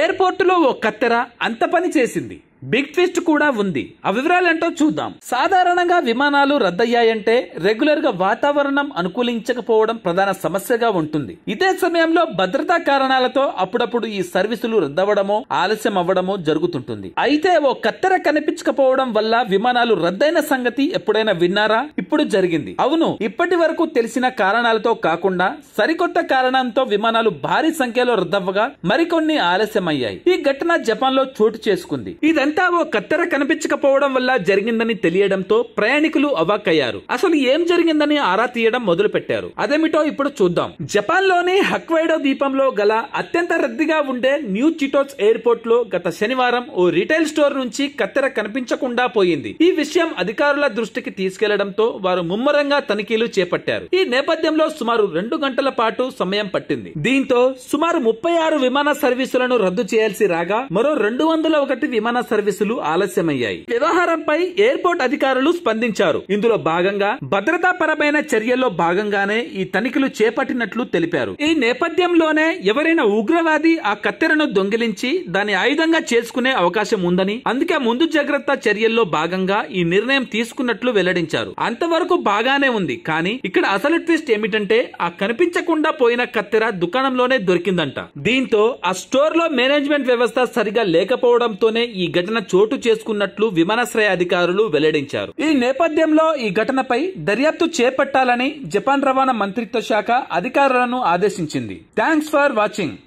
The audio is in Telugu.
ఎయిర్పోర్టులో ఓ కత్తెర అంత పని చేసింది బిగ్ ట్విస్ట్ కూడా ఉంది ఆ వివరాలు ఏంటో చూద్దాం సాధారణంగా విమానాలు రద్దయ్యాయంటే రెగ్యులర్ గా వాతావరణం అనుకూలించకపోవడం ప్రధాన సమస్యగా ఉంటుంది ఇదే సమయంలో భద్రతా కారణాలతో అప్పుడప్పుడు ఈ సర్వీసులు రద్దవడమో ఆలస్యం అవ్వడమో జరుగుతుంటుంది అయితే ఓ కత్తెర కనిపించకపోవడం వల్ల విమానాలు రద్దయిన సంగతి ఎప్పుడైనా విన్నారా ఇప్పుడు జరిగింది అవును ఇప్పటి వరకు తెలిసిన కారణాలతో కాకుండా సరికొత్త కారణంతో విమానాలు భారీ సంఖ్యలో రద్దవ్వగా మరికొన్ని ఆలస్యమయ్యాయి ఈ ఘటన జపాన్ లో చోటు చేసుకుంది ఇదంతా ఇదంతా ఓ కత్తెర కనిపించకపోవడం వల్ల జరిగిందని తెలియడంతో ప్రయాణికులు అవాక్కయ్యారు అసలు ఏం జరిగిందని ఆరా తీయడం మొదలు పెట్టారు అదేమిటో ఇప్పుడు చూద్దాం జపాన్ లోని హక్వైడో ద్వీపంలో గల అత్యంత రద్దీగా ఉండే న్యూ చిటోస్ ఎయిర్పోర్ట్ లో గత శనివారం ఓ రిటైల్ స్టోర్ నుంచి కత్తెర కనిపించకుండా పోయింది ఈ విషయం అధికారుల దృష్టికి తీసుకెళ్లడంతో వారు ముమ్మరంగా తనిఖీలు చేపట్టారు ఈ నేపథ్యంలో సుమారు రెండు గంటల పాటు సమయం పట్టింది దీంతో సుమారు ముప్పై ఆరు విమాన సర్వీసులను రద్దు చేయాల్సి రాగా మరో రెండు వందల ఒకటి విమాన సర్వీసులు ఆలస్యమయ్యాయి వ్యవహారంపై ఎయిర్పోర్ట్ అధికారులు స్పందించారు ఇందులో భాగంగా భద్రతాపరమైన చర్యల్లో భాగంగానే ఈ తనిఖీలు చేపట్టినట్లు తెలిపారు ఈ నేపథ్యంలోనే ఎవరైనా ఉగ్రవాది ఆ కత్తెరను దొంగిలించి దాని ఆయుధంగా చేసుకునే అవకాశం ఉందని అందుకే ముందు జాగ్రత్త చర్యల్లో భాగంగా ఈ నిర్ణయం తీసుకున్నట్లు వెల్లడించారు అంతవరకు బాగానే ఉంది కానీ ఇక్కడ అసలు ట్విస్ట్ ఏమిటంటే ఆ కనిపించకుండా పోయిన కత్తెర దుకాణంలోనే దొరికిందంట దీంతో ఆ స్టోర్ లో మేనేజ్మెంట్ వ్యవస్థ సరిగా లేకపోవడంతోనే ఈ ఘటన ఘటన చోటు చేసుకున్నట్లు విమానాశ్రయ అధికారులు వెల్లడించారు ఈ నేపథ్యంలో ఈ ఘటనపై దర్యాప్తు చేపట్టాలని జపాన్ రవాణా మంత్రిత్వ శాఖ అధికారులను ఆదేశించింది థ్యాంక్స్ ఫర్ వాచింగ్